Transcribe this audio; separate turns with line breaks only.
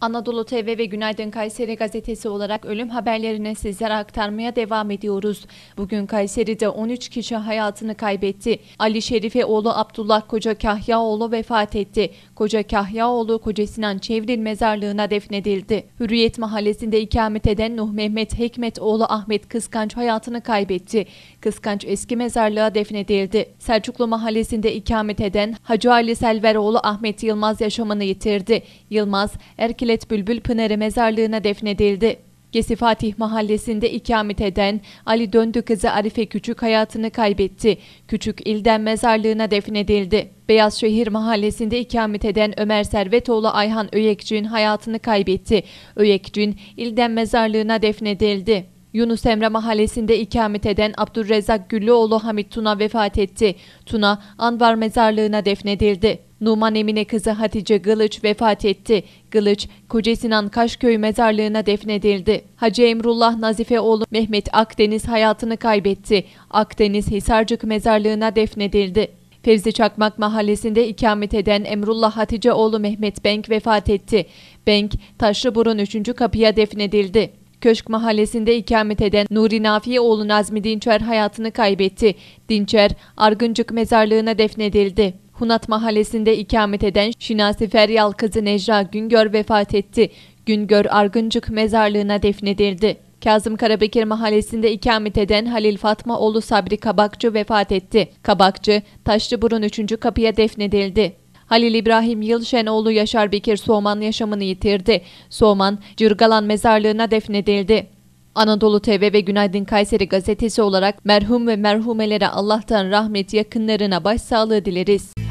Anadolu TV ve Günaydın Kayseri gazetesi olarak ölüm haberlerini sizlere aktarmaya devam ediyoruz. Bugün Kayseri'de 13 kişi hayatını kaybetti. Ali Şerife oğlu Abdullah Koca Kahyaoğlu vefat etti. Koca Kahyaoğlu Koca Sinan Çevril mezarlığına defnedildi. Hürriyet mahallesinde ikamet eden Nuh Mehmet Hekmet oğlu Ahmet Kıskanç hayatını kaybetti. Kıskanç eski mezarlığa defnedildi. Selçuklu mahallesinde ikamet eden Hacı Ali Selveroğlu Ahmet Yılmaz yaşamını yitirdi. Yılmaz Erkil Akilet Bülbül Pınarı mezarlığına defnedildi. Gesi Fatih mahallesinde ikamet eden Ali Döndü kızı Arife Küçük hayatını kaybetti. Küçük ilden mezarlığına defnedildi. Beyazşehir mahallesinde ikamet eden Ömer Servetoğlu Ayhan Öyekcin hayatını kaybetti. Öyekcin ilden mezarlığına defnedildi. Yunus Emre mahallesinde ikamet eden Abdurrezzak Güllüoğlu Hamit Tuna vefat etti. Tuna Anvar mezarlığına defnedildi. Numan Emine kızı Hatice Gılıç vefat etti. Gılıç, Kocasinan Kaşköy mezarlığına defnedildi. Hacı Emrullah Nazife oğlu Mehmet Akdeniz hayatını kaybetti. Akdeniz Hisarcık mezarlığına defnedildi. Fevzi Çakmak mahallesinde ikamet eden Emrullah Hatice oğlu Mehmet Benk vefat etti. Benk, Taşlıburun 3. kapıya defnedildi. Köşk mahallesinde ikamet eden Nuri oğlu Nazmi Dinçer hayatını kaybetti. Dinçer, Argıncık mezarlığına defnedildi. Hunat mahallesinde ikamet eden Şinasi Feryal kızı Necra Güngör vefat etti. Güngör Argıncık mezarlığına defnedildi. Kazım Karabekir mahallesinde ikamet eden Halil Fatmaoğlu Sabri Kabakçı vefat etti. Kabakçı, Taşlıburun 3. kapıya defnedildi. Halil İbrahim Yılşenoğlu Yaşar Bekir Soğman yaşamını yitirdi. Soğman, Cırgalan mezarlığına defnedildi. Anadolu TV ve Günaydın Kayseri gazetesi olarak merhum ve merhumelere Allah'tan rahmet yakınlarına başsağlığı dileriz.